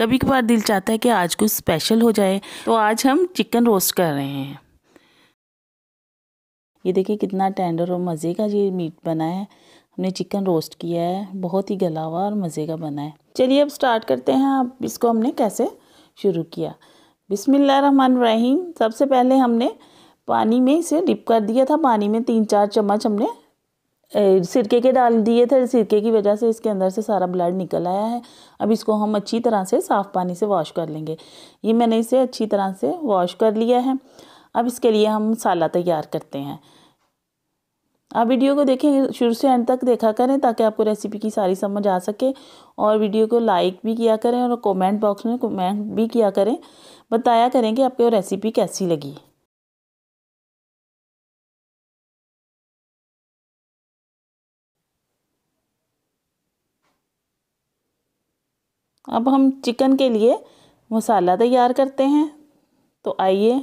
कभी कभार दिल चाहता है कि आज कुछ स्पेशल हो जाए तो आज हम चिकन रोस्ट कर रहे हैं ये देखिए कितना टेंडर और मज़े का ये मीट बना है हमने चिकन रोस्ट किया है बहुत ही गला हुआ और मज़े का बना है चलिए अब स्टार्ट करते हैं अब इसको हमने कैसे शुरू किया बिसमीम सबसे पहले हमने पानी में इसे डिप कर दिया था पानी में तीन चार चम्मच हमने सिरके के डाल दिए थे सिरके की वजह से इसके अंदर से सारा ब्लड निकल आया है अब इसको हम अच्छी तरह से साफ़ पानी से वॉश कर लेंगे ये मैंने इसे अच्छी तरह से वॉश कर लिया है अब इसके लिए हम मसाला तैयार करते हैं आप वीडियो को देखें शुरू से एंड तक देखा करें ताकि आपको रेसिपी की सारी समझ आ सके और वीडियो को लाइक भी किया करें और कमेंट बॉक्स में कमेंट भी किया करें बताया करें कि आपको रेसिपी कैसी लगी अब हम चिकन के लिए मसाला तैयार करते हैं तो आइए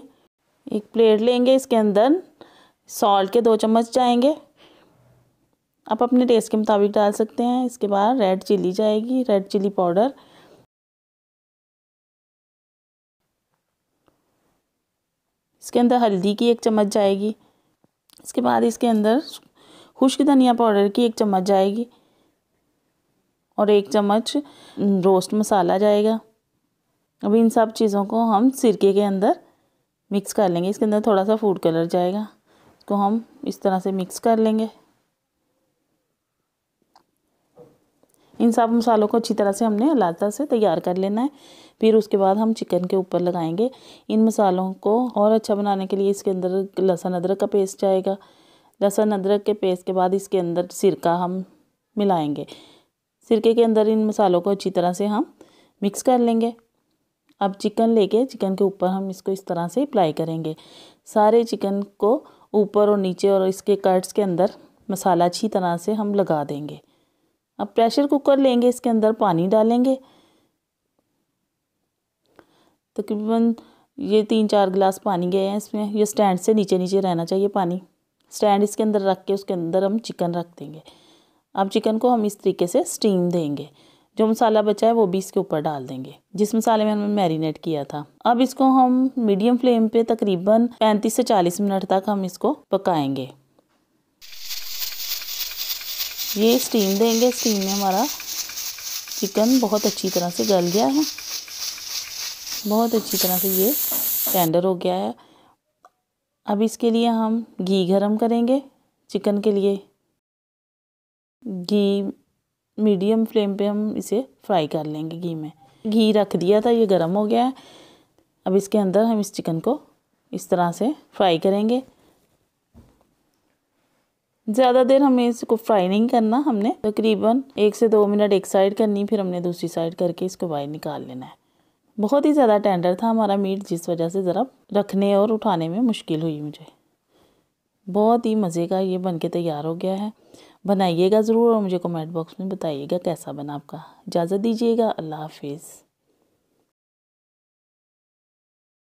एक प्लेट लेंगे इसके अंदर सॉल्ट के दो चम्मच जाएंगे आप अपने टेस्ट के मुताबिक डाल सकते हैं इसके बाद रेड चिल्ली जाएगी रेड चिली पाउडर इसके अंदर हल्दी की एक चम्मच जाएगी इसके बाद इसके अंदर खुश्क धनिया पाउडर की एक चम्मच जाएगी और एक चम्मच रोस्ट मसाला जाएगा अब इन सब चीज़ों को हम सिरके के अंदर मिक्स कर लेंगे इसके अंदर थोड़ा सा फूड कलर जाएगा इसको हम इस तरह से मिक्स कर लेंगे इन सब मसालों को अच्छी तरह से हमने अलादा से तैयार कर लेना है फिर उसके बाद हम चिकन के ऊपर लगाएंगे इन मसालों को और अच्छा बनाने के लिए इसके अंदर लहसुन अदरक का पेस्ट जाएगा लहसुन अदरक के पेस्ट के बाद इसके अंदर सिरका हम मिलाएंगे सिरके के अंदर इन मसालों को अच्छी तरह से हम मिक्स कर लेंगे अब चिकन लेके चिकन के ऊपर हम इसको इस तरह से अप्लाई करेंगे सारे चिकन को ऊपर और नीचे और इसके कट्स के अंदर मसाला अच्छी तरह से हम लगा देंगे अब प्रेशर कुकर लेंगे इसके अंदर पानी डालेंगे तकरीबन ये तीन चार गिलास पानी गए हैं इसमें ये स्टैंड से नीचे नीचे रहना चाहिए पानी स्टैंड इसके अंदर रख के उसके अंदर हम चिकन रख देंगे अब चिकन को हम इस तरीके से स्टीम देंगे जो मसाला बचा है वो भी इसके ऊपर डाल देंगे जिस मसाले में हमने मैरिनेट किया था अब इसको हम मीडियम फ्लेम पे तकरीबन 35 से 40 मिनट तक हम इसको पकाएंगे ये स्टीम देंगे स्टीम में हमारा चिकन बहुत अच्छी तरह से गल गया है बहुत अच्छी तरह से ये टेंडर हो गया है अब इसके लिए हम घी गरम करेंगे चिकन के लिए घी मीडियम फ्लेम पे हम इसे फ्राई कर लेंगे घी में घी रख दिया था ये गर्म हो गया है अब इसके अंदर हम इस चिकन को इस तरह से फ्राई करेंगे ज़्यादा देर हमें इसको फ्राई नहीं करना हमने तकरीबन तो एक से दो मिनट एक साइड करनी फिर हमने दूसरी साइड करके इसको बाहर निकाल लेना है बहुत ही ज़्यादा टेंडर था हमारा मीट जिस वजह से ज़रा रखने और उठाने में मुश्किल हुई मुझे बहुत ही मज़े का ये बन के तैयार हो गया है बनाइएगा ज़रूर और मुझे कमेंट बॉक्स में बताइएगा कैसा बना आपका इजाज़त दीजिएगा अल्लाह हाफिज़